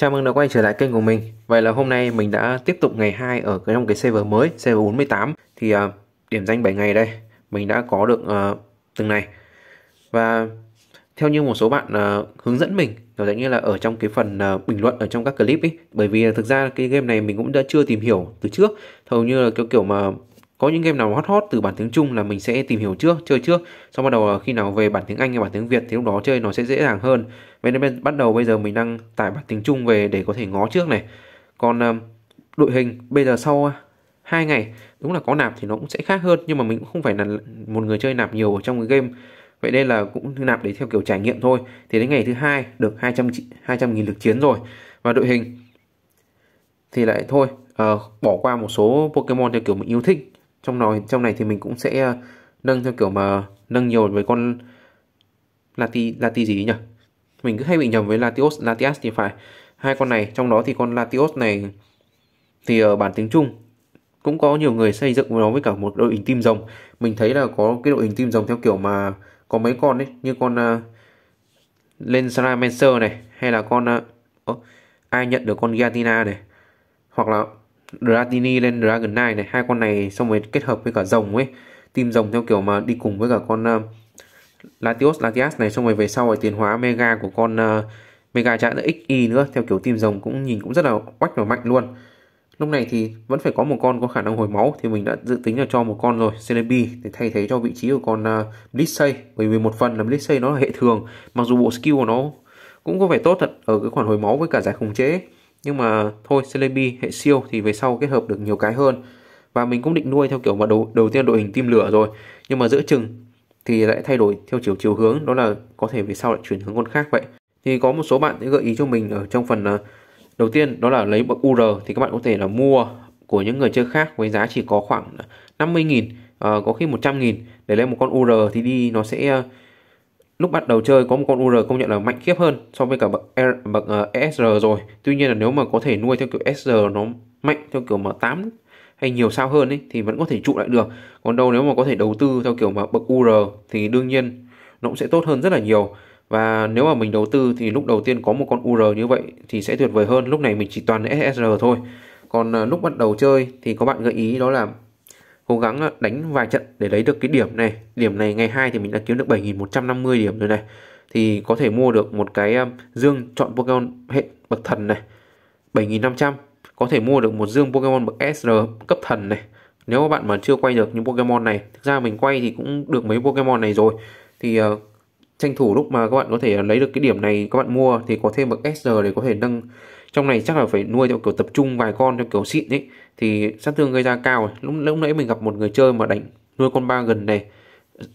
Chào mừng đã quay trở lại kênh của mình. Vậy là hôm nay mình đã tiếp tục ngày 2 ở cái trong cái server mới, server 48 thì uh, điểm danh 7 ngày đây, mình đã có được uh, từng này. Và theo như một số bạn uh, hướng dẫn mình kiểu dạng như là ở trong cái phần uh, bình luận ở trong các clip ấy bởi vì thực ra cái game này mình cũng đã chưa tìm hiểu từ trước hầu như là kiểu kiểu mà có những game nào hot hot từ bản tiếng Trung là mình sẽ tìm hiểu trước chơi trước xong bắt đầu khi nào về bản tiếng Anh hay bản tiếng Việt thì lúc đó chơi nó sẽ dễ dàng hơn vậy nên bên, bắt đầu bây giờ mình đang tải bản tính chung về để có thể ngó trước này còn ờ, đội hình bây giờ sau ờ, hai ngày đúng là có nạp thì nó cũng sẽ khác hơn nhưng mà mình cũng không phải là một người chơi nạp nhiều ở trong cái game vậy nên là cũng nạp để theo kiểu trải nghiệm thôi thì đến ngày thứ hai được 200 200 nghìn lượt chiến rồi và đội hình thì lại thôi uh, bỏ qua một số Pokemon theo kiểu mình yêu thích trong đó trong này thì mình cũng sẽ nâng theo kiểu mà nâng nhiều với con lati lati gì nhỉ mình cứ hay bị nhầm với Latios Latias thì phải hai con này trong đó thì con Latios này thì ở bản tiếng Trung cũng có nhiều người xây dựng nó với cả một đội hình tim rồng mình thấy là có cái đội hình tim rồng theo kiểu mà có mấy con đấy như con uh, à, Lensra này hay là con uh, ai nhận được con Giatina này hoặc là Dratini lên Dragonite này hai con này xong rồi kết hợp với cả rồng ấy tim rồng theo kiểu mà đi cùng với cả con uh, Latios Latias này xong rồi về sau rồi tiến hóa Mega của con uh, Mega trạng nữa XY nữa theo kiểu tim rồng cũng nhìn cũng rất là oách và mạnh luôn lúc này thì vẫn phải có một con có khả năng hồi máu thì mình đã dự tính là cho một con rồi Celebi để thay thế cho vị trí của con uh, ờ, Blissey bởi vì một phần là Blissey nó là hệ thường mặc dù bộ skill của nó cũng có vẻ tốt thật ở cái khoản hồi máu với cả giải khống chế nhưng mà thôi Celebi hệ siêu thì về sau kết hợp được nhiều cái hơn và mình cũng định nuôi theo kiểu mà đầu, đầu tiên đội hình tim lửa rồi nhưng mà giữa chừng thì lại thay đổi theo chiều chiều hướng đó là có thể về sau lại chuyển hướng con khác vậy thì có một số bạn sẽ gợi ý cho mình ở trong phần ờ, đầu tiên đó là lấy bậc UR thì các bạn có thể là mua của những người chơi khác với giá chỉ có khoảng 50.000 ờ, à, ờ, có khi 100.000 để lấy một con UR thì đi nó sẽ lúc bắt đầu chơi có một con UR công nhận là mạnh khiếp hơn so với cả bậc, R, bậc uh, ESR rồi tuy nhiên là nếu mà có thể nuôi theo kiểu SR nó mạnh theo kiểu mà 8 hay nhiều sao hơn ấy, thì vẫn có thể trụ lại được còn đâu nếu mà có thể đầu tư theo kiểu mà bậc UR thì đương nhiên nó cũng sẽ tốt hơn rất là nhiều và nếu mà mình đầu tư thì lúc đầu tiên có một con UR như vậy thì sẽ tuyệt vời hơn lúc này mình chỉ toàn SSR thôi còn à, lúc bắt đầu chơi thì có bạn gợi ý đó là cố gắng à, đánh vài trận để lấy được cái điểm này điểm này ngày 2 thì mình đã kiếm được 7.150 điểm rồi này thì có thể mua được một cái à, dương chọn Pokemon hệ bậc thần này 7.500 có thể mua được một dương Pokemon bậc SR cấp thần này nếu các bạn mà chưa quay được những Pokemon này thực ra mình quay thì cũng được mấy Pokemon này rồi thì uh, tranh thủ lúc mà các bạn có thể lấy được cái điểm này các bạn mua thì có thêm bậc SR để có thể nâng trong này chắc là phải nuôi theo kiểu tập trung vài con theo kiểu xịn ấy thì sát thương gây ra cao lúc, lúc nãy mình gặp một người chơi mà đánh nuôi con ba gần này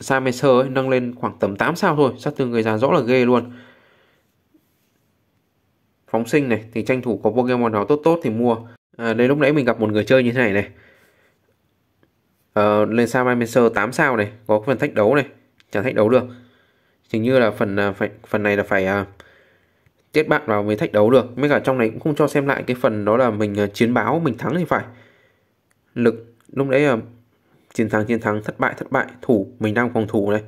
Sameser ấy nâng lên khoảng tầm 8 sao thôi sát thương gây ra rõ là ghê luôn phóng sinh này thì tranh thủ có Pokemon nào tốt tốt thì mua à, đây lúc nãy mình gặp một người chơi như thế này này à, lên sao Maimenser 8 sao này có phần thách đấu này chẳng thách đấu được hình như là phần à, phải phần này là phải à, kết bạn vào mới thách đấu được mới cả trong này cũng không cho xem lại cái phần đó là mình à, chiến báo mình thắng thì phải lực lúc nãy là chiến thắng chiến thắng thất bại thất bại thủ mình đang phòng thủ này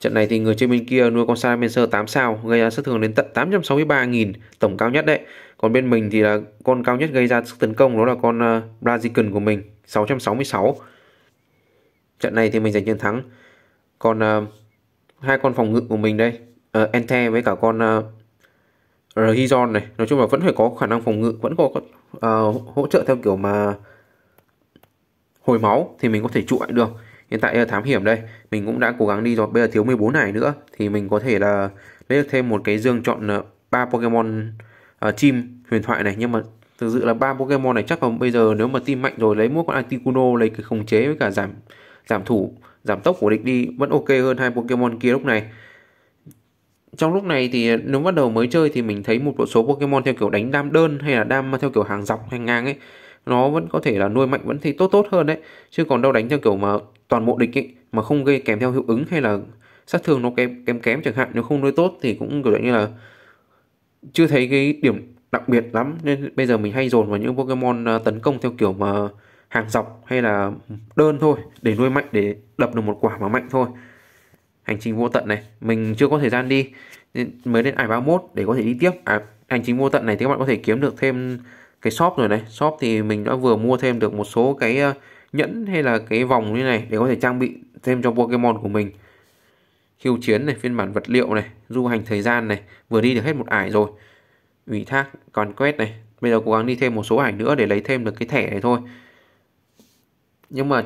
Trận này thì người chơi bên kia nuôi con sai Menser 8 sao gây ra sát thương đến tận 863.000 tổng cao nhất đấy. Còn bên mình thì là con cao nhất gây ra sức tấn công đó là con uh, của mình 666. Trận này thì mình giành chiến thắng. Còn uh, hai con phòng ngự của mình đây, uh, Ente với cả con uh, Rhizon này, nói chung là vẫn phải có khả năng phòng ngự, vẫn có uh, hỗ trợ theo kiểu mà hồi máu thì mình có thể trụ lại được hiện tại là ờ, thám hiểm đây mình cũng đã cố gắng đi rồi bây giờ thiếu 14 này nữa thì mình có thể là lấy được thêm một cái dương chọn ờ, ba Pokemon uh, ờ, chim huyền thoại này nhưng mà thực sự là ba Pokemon này chắc là bây giờ nếu mà team mạnh rồi lấy mua con Articuno lấy cái khống chế với cả giảm giảm thủ giảm tốc của địch đi vẫn ok hơn hai Pokemon kia lúc này trong lúc này thì nếu bắt đầu mới chơi thì mình thấy một số Pokemon theo kiểu đánh đam đơn hay là đam theo kiểu hàng dọc hàng ngang ấy nó vẫn có thể là nuôi mạnh vẫn thấy tốt tốt hơn đấy chứ còn đâu đánh theo kiểu mà toàn bộ địch ấy mà không gây kèm theo hiệu ứng hay là sát thương nó kém kém kém chẳng hạn nếu không nuôi tốt thì cũng kiểu như là chưa thấy cái điểm đặc biệt lắm nên bây giờ mình hay dồn vào những Pokemon à, tấn công theo kiểu mà hàng dọc hay là đơn thôi để nuôi mạnh để đập được một quả mà mạnh thôi hành trình vô tận này mình chưa có thời gian đi nên mới đến ải 31 để có thể đi tiếp à, hành trình vô tận này thì các bạn có thể kiếm được thêm cái shop rồi này shop thì mình đã vừa mua thêm được một số cái ờ, nhẫn hay là cái vòng như này để có thể trang bị thêm cho Pokemon của mình khiêu chiến này phiên bản vật liệu này du hành thời gian này vừa đi được hết một ải rồi ủy thác còn quét này bây giờ cố gắng đi thêm một số ải nữa để lấy thêm được cái thẻ này thôi nhưng mà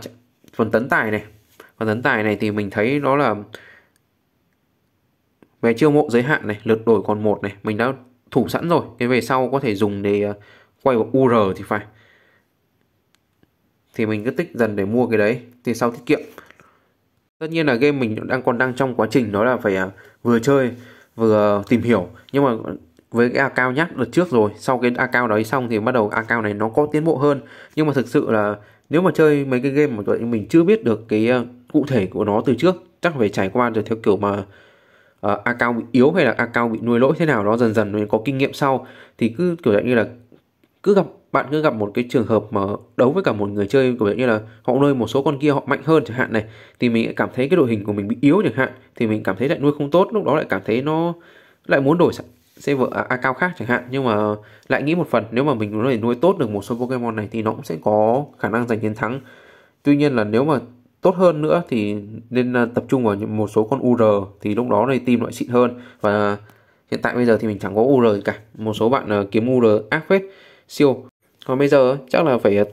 phần tấn tài này phần tấn tài này thì mình thấy nó là về chiêu mộ giới hạn này lượt đổi còn một này mình đã thủ sẵn rồi cái về sau có thể dùng để ờ, quay vào UR thì phải thì mình cứ tích dần để mua cái đấy thì sau tiết kiệm tất nhiên là game mình đang còn đang trong quá trình đó là phải à, vừa chơi vừa tìm hiểu nhưng mà với cái cao nhắc đợt trước rồi sau cái a cao đấy xong thì bắt đầu a cao này nó có tiến bộ hơn nhưng mà thực sự là nếu mà chơi mấy cái game mà tụi mình chưa biết được cái à, cụ thể của nó từ trước chắc phải trải qua được theo kiểu mà à, a cao bị yếu hay là a cao bị nuôi lỗi thế nào đó dần dần mình có kinh nghiệm sau thì cứ kiểu dạng như là cứ gặp bạn cứ gặp một cái trường hợp mà đấu với cả một người chơi kiểu như là họ nuôi một số con kia họ mạnh hơn chẳng hạn này thì mình cảm thấy cái đội hình của mình bị yếu chẳng hạn thì mình cảm thấy lại nuôi không tốt lúc đó lại cảm thấy nó lại muốn đổi xe vợ à, a cao khác chẳng hạn nhưng mà lại nghĩ một phần nếu mà mình có thể nuôi tốt được một số Pokemon này thì nó cũng sẽ có khả năng giành chiến thắng tuy nhiên là nếu mà tốt hơn nữa thì nên à, tập trung vào một số con UR thì lúc đó này team loại xịn hơn và hiện tại bây giờ thì mình chẳng có UR gì cả một số bạn à, kiếm UR ác phết siêu còn bây giờ chắc là phải à,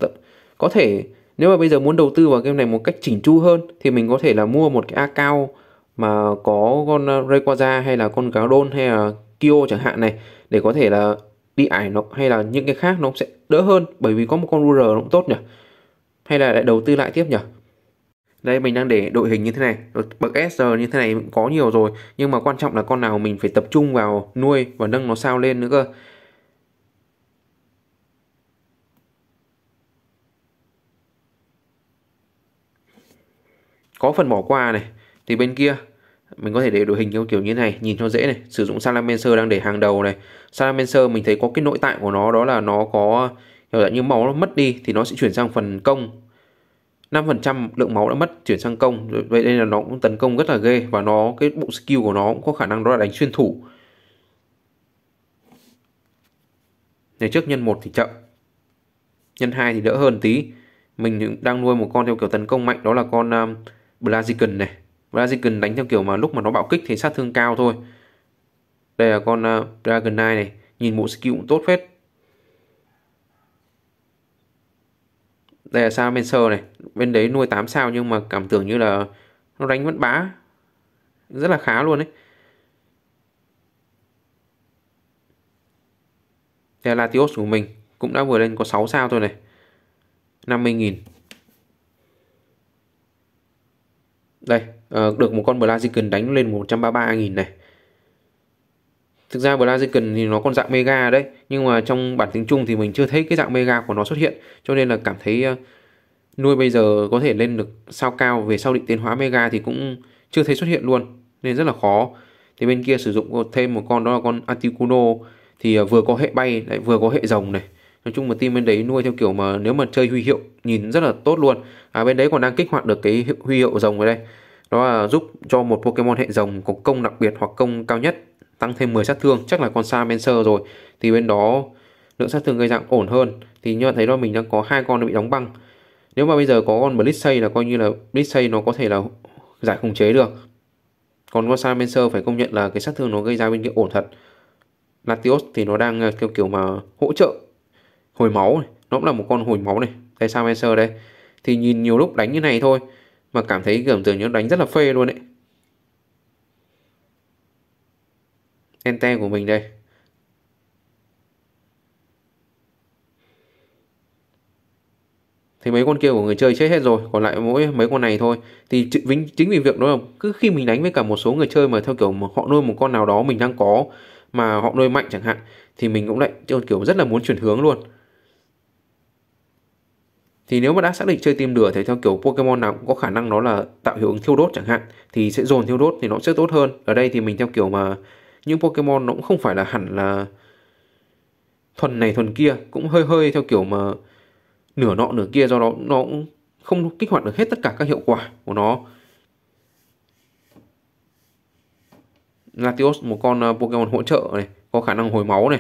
có thể nếu mà bây giờ muốn đầu tư vào game này một cách chỉnh chu hơn thì mình có thể là mua một cái account mà có con à, Rayquaza hay là con cáo đôn hay là Kyo chẳng hạn này để có thể là đi ải nó hay là những cái khác nó cũng sẽ đỡ hơn bởi vì có một con ruler nó cũng tốt nhỉ hay là lại đầu tư lại tiếp nhỉ đây mình đang để đội hình như thế này bậc S như thế này cũng có nhiều rồi nhưng mà quan trọng là con nào mình phải tập trung vào nuôi và nâng nó sao lên nữa cơ có phần bỏ qua này thì bên kia mình có thể để đội hình theo kiểu như này nhìn cho dễ này sử dụng Salamencer đang để hàng đầu này Salamencer mình thấy có cái nội tại của nó đó là nó có hiểu dạng như máu nó mất đi thì nó sẽ chuyển sang phần công 5% lượng máu đã mất chuyển sang công vậy đây là nó cũng tấn công rất là ghê và nó cái bộ skill của nó cũng có khả năng đó là đánh xuyên thủ ngày trước nhân 1 thì chậm nhân 2 thì đỡ hơn tí mình đang nuôi một con theo kiểu tấn công mạnh đó là con uh, Blaziken này Blaziken đánh theo kiểu mà lúc mà nó bạo kích thì sát thương cao thôi đây là con ờ, Dragonite này nhìn bộ skill cũng tốt phết đây là sao này bên đấy nuôi 8 sao nhưng mà cảm tưởng như là nó đánh vẫn bá rất là khá luôn đấy đây là Latios của mình cũng đã vừa lên có 6 sao thôi này 50.000 đây ờ, được một con Blaziken đánh lên 133.000 này Thực ra Blaziken thì nó còn dạng Mega đấy Nhưng mà trong bản tính chung thì mình chưa thấy cái dạng Mega của nó xuất hiện Cho nên là cảm thấy ờ, nuôi bây giờ có thể lên được sao cao Về sau định tiến hóa Mega thì cũng chưa thấy xuất hiện luôn Nên rất là khó Thì bên kia sử dụng thêm một con đó là con articuno Thì ờ, vừa có hệ bay, lại vừa có hệ rồng này Nói chung mà team bên đấy nuôi theo kiểu mà nếu mà chơi huy hiệu nhìn rất là tốt luôn à, Bên đấy còn đang kích hoạt được cái huy hiệu rồng ở đây đó là giúp cho một Pokemon hệ rồng có công đặc biệt hoặc công cao nhất tăng thêm 10 sát thương chắc là con Samencer rồi thì bên đó lượng sát thương gây dạng ổn hơn thì như bạn thấy đó mình đang có hai con bị đóng băng nếu mà bây giờ có con Blitz là coi như là Blitz nó có thể là giải khống chế được còn con Samencer phải công nhận là cái sát thương nó gây ra bên kia ổn thật Latios thì nó đang kiểu ờ, kiểu mà hỗ trợ hồi máu này. nó cũng là một con hồi máu này đây Samencer đây thì nhìn nhiều lúc đánh như này thôi mà cảm thấy cảm tưởng như đánh rất là phê luôn ấy. Ente của mình đây. Thì mấy con kia của người chơi chết hết rồi, còn lại mỗi mấy con này thôi. Thì chính vì việc đó là cứ khi mình đánh với cả một số người chơi mà theo kiểu mà họ nuôi một con nào đó mình đang có mà họ nuôi mạnh chẳng hạn thì mình cũng lại kiểu rất là muốn chuyển hướng luôn thì nếu mà đã xác định chơi team lửa thì theo kiểu Pokemon nào cũng có khả năng nó là tạo hiệu ứng thiêu đốt chẳng hạn thì sẽ dồn thiêu đốt thì nó sẽ tốt hơn ở đây thì mình theo kiểu mà những Pokemon nó cũng không phải là hẳn là thuần này thuần kia cũng hơi hơi theo kiểu mà nửa nọ nửa kia do đó nó cũng không kích hoạt được hết tất cả các hiệu quả của nó Latios một con ờ, Pokemon hỗ trợ này có khả năng hồi máu này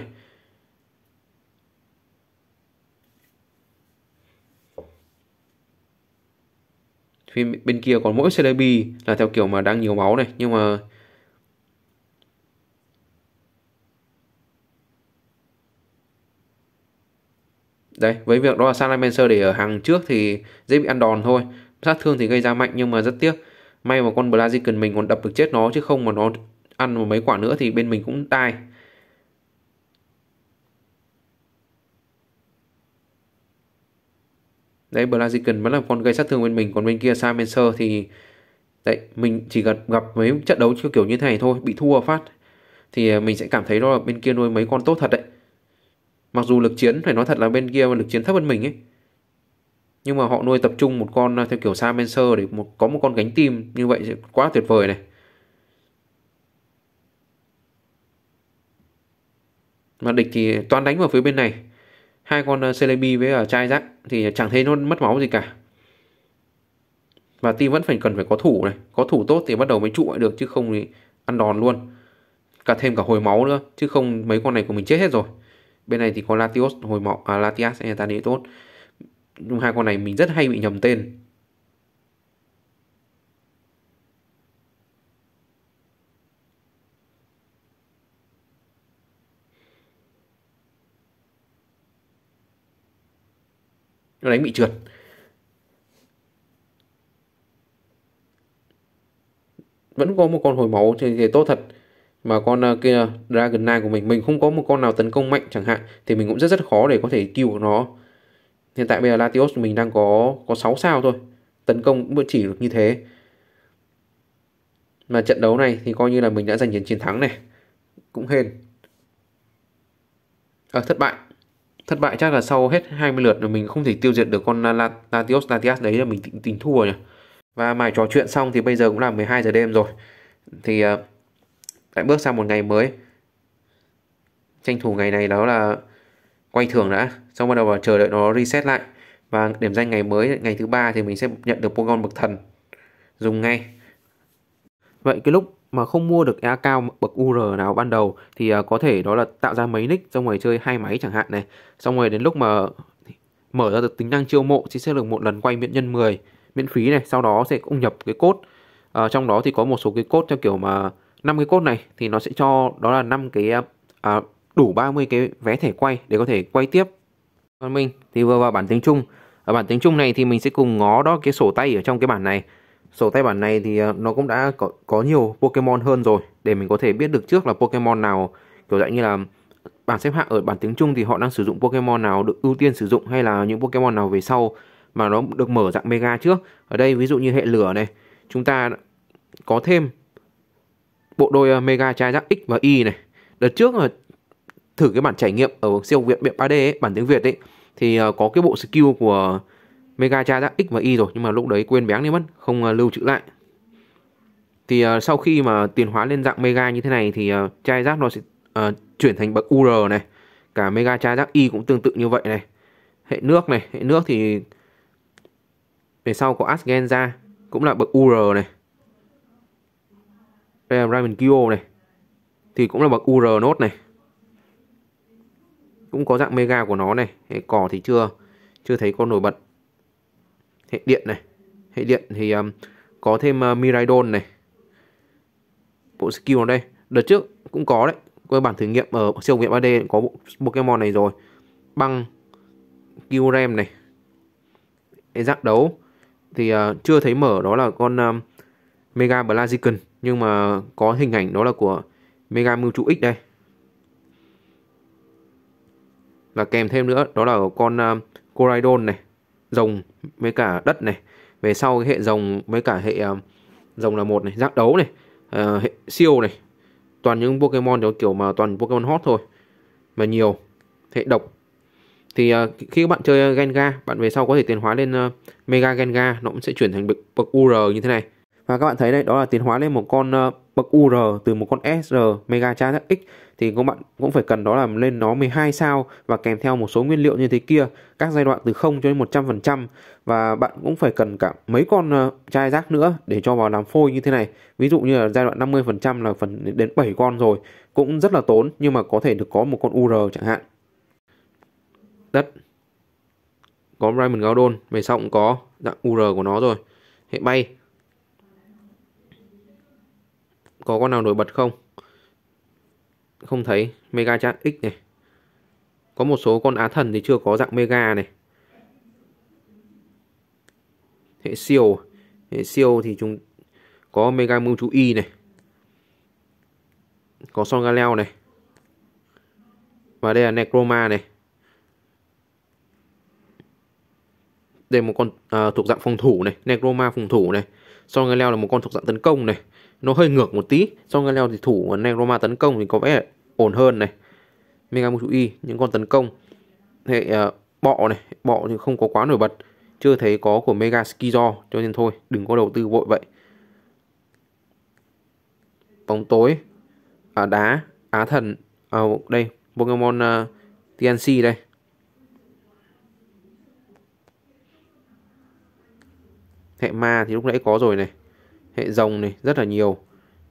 thì bên kia còn mỗi Celebi là theo kiểu mà đang nhiều máu này nhưng mà đây với việc đó là Salamencer để ở hàng trước thì dễ bị ăn đòn thôi sát thương thì gây ra mạnh nhưng mà rất tiếc may mà con Blaziken mình còn đập được chết nó chứ không mà nó ăn một mấy quả nữa thì bên mình cũng tai đấy Blaziken vẫn là con gây sát thương bên mình còn bên kia Samenser thì đấy mình chỉ gặp gặp mấy trận đấu kiểu như thế này thôi bị thua phát thì à, mình sẽ cảm thấy đó là bên kia nuôi mấy con tốt thật đấy mặc dù lực chiến phải nói thật là bên kia lực chiến thấp hơn mình ấy nhưng mà họ nuôi tập trung một con à, theo kiểu Samenser để một có một con gánh tim như vậy sẽ quá tuyệt vời này mà địch thì toàn đánh vào phía bên này hai con ờ, Celebi với ở chai rác thì chẳng thấy nó mất máu gì cả và team vẫn phải cần phải có thủ này có thủ tốt thì bắt đầu mới trụ lại được chứ không thì ăn đòn luôn cả thêm cả hồi máu nữa chứ không mấy con này của mình chết hết rồi bên này thì có Latios hồi máu à, Latias ta nghĩ tốt nhưng hai con này mình rất hay bị nhầm tên nó đánh bị trượt vẫn có một con hồi máu thì, thì tốt thật mà con uh, kia Dragon Knight của mình mình không có một con nào tấn công mạnh chẳng hạn thì mình cũng rất rất khó để có thể cứu nó hiện tại bây giờ Latios mình đang có có 6 sao thôi tấn công cũng chỉ được như thế mà trận đấu này thì coi như là mình đã giành chiến chiến thắng này cũng hên à, thất bại thất bại chắc là sau hết 20 lượt rồi mình không thể tiêu diệt được con Latios Latias đấy là mình tính, tính thua nhỉ và mải trò chuyện xong thì bây giờ cũng là 12 giờ đêm rồi thì uh, lại bước sang một ngày mới tranh thủ ngày này đó là quay thưởng đã xong bắt đầu là chờ đợi nó reset lại và điểm danh ngày mới ngày thứ ba thì mình sẽ nhận được pokemon bậc thần dùng ngay vậy cái lúc mà không mua được EA cao bậc UR nào ban đầu thì à, có thể đó là tạo ra mấy nick xong rồi chơi hai máy chẳng hạn này xong rồi đến lúc mà mở ra được tính năng chiêu mộ thì sẽ được một lần quay miễn nhân 10 miễn phí này sau đó sẽ cũng nhập cái cốt à, trong đó thì có một số cái cốt theo kiểu mà năm cái cốt này thì nó sẽ cho đó là năm cái à, đủ 30 cái vé thẻ quay để có thể quay tiếp còn mình thì vừa vào bản tiếng Trung ở bản tiếng Trung này thì mình sẽ cùng ngó đó cái sổ tay ở trong cái bản này Sổ tay bản này thì ờ, nó cũng đã có, có nhiều Pokemon hơn rồi để mình có thể biết được trước là Pokemon nào kiểu dạng như là bảng xếp hạng ở bản tiếng Trung thì họ đang sử dụng Pokemon nào được ưu tiên sử dụng hay là những Pokemon nào về sau mà nó được mở dạng mega trước. Ở đây ví dụ như hệ lửa này, chúng ta có thêm bộ đôi ờ, mega trai giác X và Y này. Đợt trước là thử cái bản trải nghiệm ở siêu viện biện 3D ấy, bản tiếng Việt ấy thì ờ, có cái bộ skill của mega tra ra x và y rồi nhưng mà lúc đấy quên bén đi mất không ờ, lưu trữ lại thì uh, sau khi mà tiền hóa lên dạng mega như thế này thì uh, ờ, chai giác nó sẽ uh, chuyển thành bậc UR này cả mega chai giác y cũng tương tự như vậy này hệ nước này hệ nước thì về sau có Asgenza cũng là bậc UR này đây là Ramen Kyo này thì cũng là bậc UR nốt này cũng có dạng mega của nó này hệ cỏ thì chưa chưa thấy con nổi bật hệ điện này hệ điện thì um, có thêm uh, Miraidon này bộ skill ở đây đợt trước cũng có đấy cơ bản thử nghiệm ở siêu nghiệm 3D có bộ Pokemon này rồi băng Kyurem này cái giác đấu thì uh, chưa thấy mở đó là con um, Mega Blaziken nhưng mà có hình ảnh đó là của Mega mưu trụ X đây và kèm thêm nữa đó là con uh, um, Coridon này rồng với cả đất này về sau cái hệ rồng với cả hệ uh, rồng là một này giác đấu này uh, hệ siêu này toàn những Pokemon theo kiểu mà toàn Pokemon hot thôi mà nhiều hệ độc thì uh, khi các bạn chơi Gengar bạn về sau có thể tiến hóa lên uh, Mega Gengar nó cũng sẽ chuyển thành bậc UR như thế này và các bạn thấy đây đó là tiến hóa lên một con ờ, bậc UR từ một con SR Mega Char X thì các bạn cũng phải cần đó là lên nó 12 sao và kèm theo một số nguyên liệu như thế kia các giai đoạn từ 0 cho đến 100% và bạn cũng phải cần cả mấy con ờ, chai rác nữa để cho vào làm phôi như thế này ví dụ như là giai đoạn 50% là phần đến 7 con rồi cũng rất là tốn nhưng mà có thể được có một con UR chẳng hạn đất có Raymond Galdon về sau cũng có dạng UR của nó rồi hệ bay có con nào nổi bật không không thấy mega chat x này có một số con á thần thì chưa có dạng mega này hệ siêu à? hệ siêu thì chúng có mega mưu chú y này có son galeo này và đây là necroma này đây là một con à, thuộc dạng phòng thủ này necroma phòng thủ này son galeo là một con thuộc dạng tấn công này nó hơi ngược một tí so với leo thì thủ của Negroma tấn công thì có vẻ ổn hơn này Mega Y những con tấn công hệ uh, bọ này bọ thì không có quá nổi bật chưa thấy có của Mega Skizo cho nên thôi đừng có đầu tư vội vậy bóng tối à, đá á thần à, đây Pokemon uh, ờ, TNC đây hệ ma thì lúc nãy có rồi này hệ rồng này rất là nhiều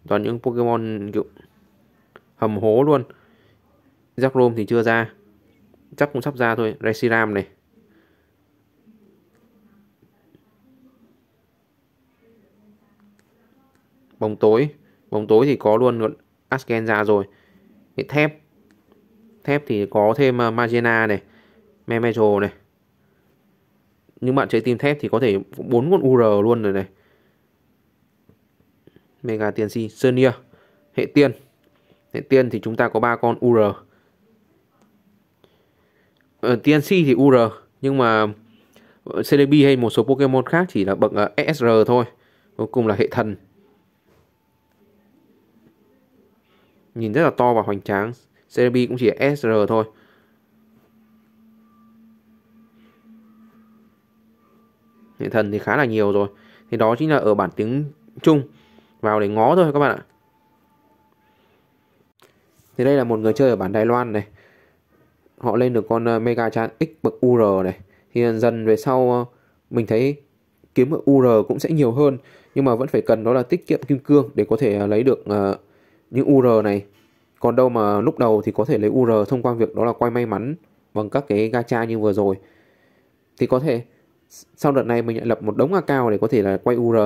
toàn những Pokemon kiểu hầm hố luôn Zekrom thì chưa ra chắc cũng sắp ra thôi Reshiram này bóng tối bóng tối thì có luôn Asken ra rồi cái thép thép thì có thêm ờ, Magena này Memetro này nhưng bạn chơi team thép thì có thể bốn con UR luôn rồi này Mega tiền TNC Senior hệ tiên hệ tiên thì chúng ta có ba con UR ở ờ, TNC thì UR nhưng mà ờ, CDB hay một số Pokemon khác chỉ là bậc ờ, e sr thôi cuối cùng là hệ thần nhìn rất là to và hoành tráng CDB cũng chỉ là e SR thôi hệ thần thì khá là nhiều rồi thì đó chính là ở bản tiếng Trung vào để ngó thôi các bạn ạ thì đây là một người chơi ở bản Đài Loan này họ lên được con ờ, Mega Chan X bậc UR này thì dần dần về sau ờ, mình thấy kiếm ở UR cũng sẽ nhiều hơn nhưng mà vẫn phải cần đó là tiết kiệm kim cương để có thể ờ, lấy được những UR này còn đâu mà lúc đầu thì có thể lấy UR thông qua việc đó là quay may mắn bằng các cái gacha như vừa rồi thì có thể sau đợt này mình lại lập một đống account để có thể là quay UR